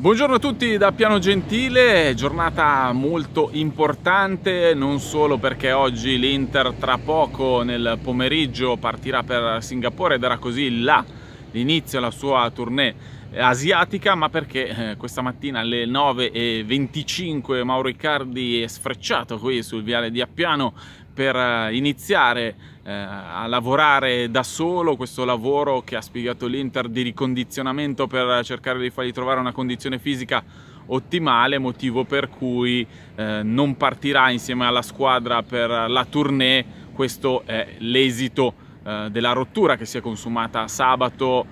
Buongiorno a tutti da Piano Gentile, giornata molto importante non solo perché oggi l'Inter tra poco nel pomeriggio partirà per Singapore ed era così là l'inizio della sua tournée asiatica ma perché eh, questa mattina alle 9.25 Mauro Icardi è sfrecciato qui sul viale di Appiano per eh, iniziare eh, a lavorare da solo questo lavoro che ha spiegato l'Inter di ricondizionamento per cercare di fargli trovare una condizione fisica ottimale, motivo per cui eh, non partirà insieme alla squadra per la tournée, questo è l'esito della rottura che si è consumata sabato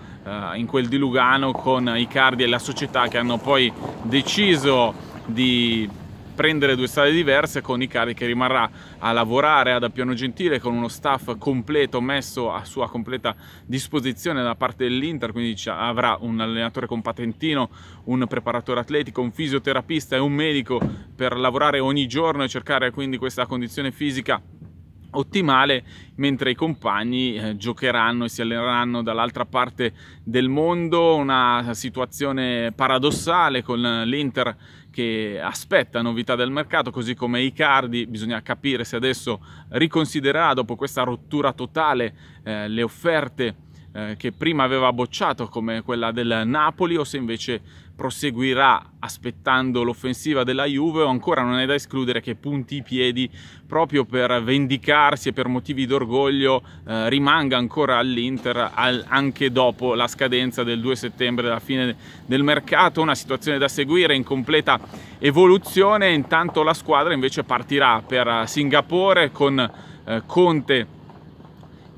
in quel di Lugano con Icardi e la società che hanno poi deciso di prendere due strade diverse con Icari che rimarrà a lavorare ad Appiano Gentile con uno staff completo messo a sua completa disposizione da parte dell'Inter, quindi avrà un allenatore con patentino, un preparatore atletico, un fisioterapista e un medico per lavorare ogni giorno e cercare quindi questa condizione fisica ottimale mentre i compagni eh, giocheranno e si alleneranno dall'altra parte del mondo una situazione paradossale con l'Inter che aspetta novità del mercato, così come Icardi, bisogna capire se adesso riconsidererà dopo questa rottura totale eh, le offerte eh, che prima aveva bocciato come quella del Napoli o se invece proseguirà aspettando l'offensiva della Juve o ancora non è da escludere che punti i piedi proprio per vendicarsi e per motivi d'orgoglio eh, rimanga ancora all'Inter al, anche dopo la scadenza del 2 settembre la fine del mercato una situazione da seguire in completa evoluzione intanto la squadra invece partirà per Singapore con eh, Conte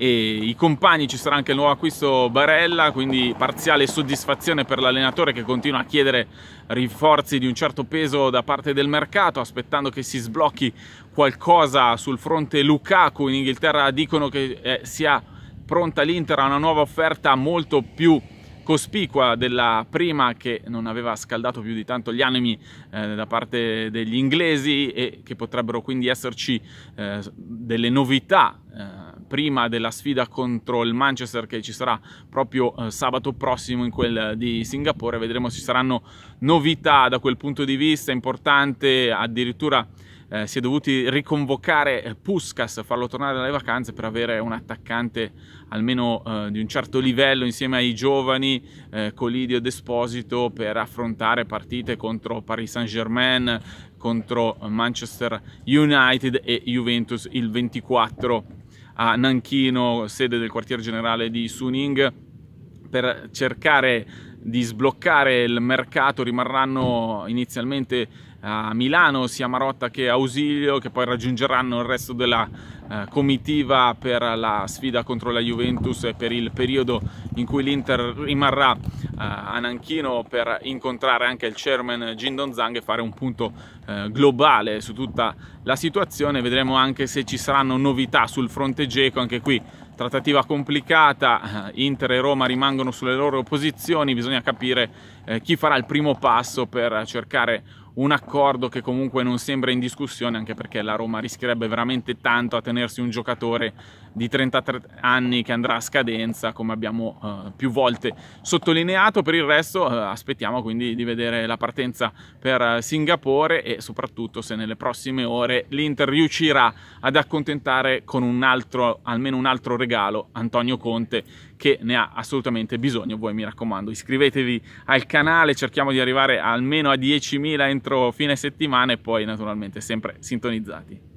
e i compagni ci sarà anche il nuovo acquisto Barella, quindi parziale soddisfazione per l'allenatore che continua a chiedere rinforzi di un certo peso da parte del mercato, aspettando che si sblocchi qualcosa sul fronte Lukaku. In Inghilterra dicono che eh, sia pronta l'Inter a una nuova offerta molto più cospicua della prima che non aveva scaldato più di tanto gli animi eh, da parte degli inglesi e che potrebbero quindi esserci eh, delle novità eh, prima della sfida contro il Manchester che ci sarà proprio eh, sabato prossimo in quel di Singapore. Vedremo se ci saranno novità da quel punto di vista importante, addirittura eh, si è dovuti riconvocare eh, Puskas, farlo tornare dalle vacanze per avere un attaccante almeno eh, di un certo livello insieme ai giovani eh, Colidio Desposito per affrontare partite contro Paris Saint-Germain, contro Manchester United e Juventus il 24 a Nanchino, sede del quartier generale di Suning, per cercare di sbloccare il mercato rimarranno inizialmente a Milano sia Marotta che Ausilio che poi raggiungeranno il resto della eh, comitiva per la sfida contro la Juventus e per il periodo in cui l'Inter rimarrà eh, a Nanchino per incontrare anche il chairman Jin Donzang e fare un punto eh, globale su tutta la situazione vedremo anche se ci saranno novità sul fronte Geco anche qui trattativa complicata, eh, Inter e Roma rimangono sulle loro posizioni, bisogna capire eh, chi farà il primo passo per cercare un accordo che comunque non sembra in discussione, anche perché la Roma rischierebbe veramente tanto a tenersi un giocatore di 33 anni che andrà a scadenza, come abbiamo eh, più volte sottolineato. Per il resto eh, aspettiamo quindi di vedere la partenza per eh, Singapore e soprattutto se nelle prossime ore l'Inter riuscirà ad accontentare con un altro, almeno un altro regalo Antonio Conte che ne ha assolutamente bisogno. Voi mi raccomando iscrivetevi al canale, cerchiamo di arrivare almeno a 10.000 entro fine settimana e poi naturalmente sempre sintonizzati.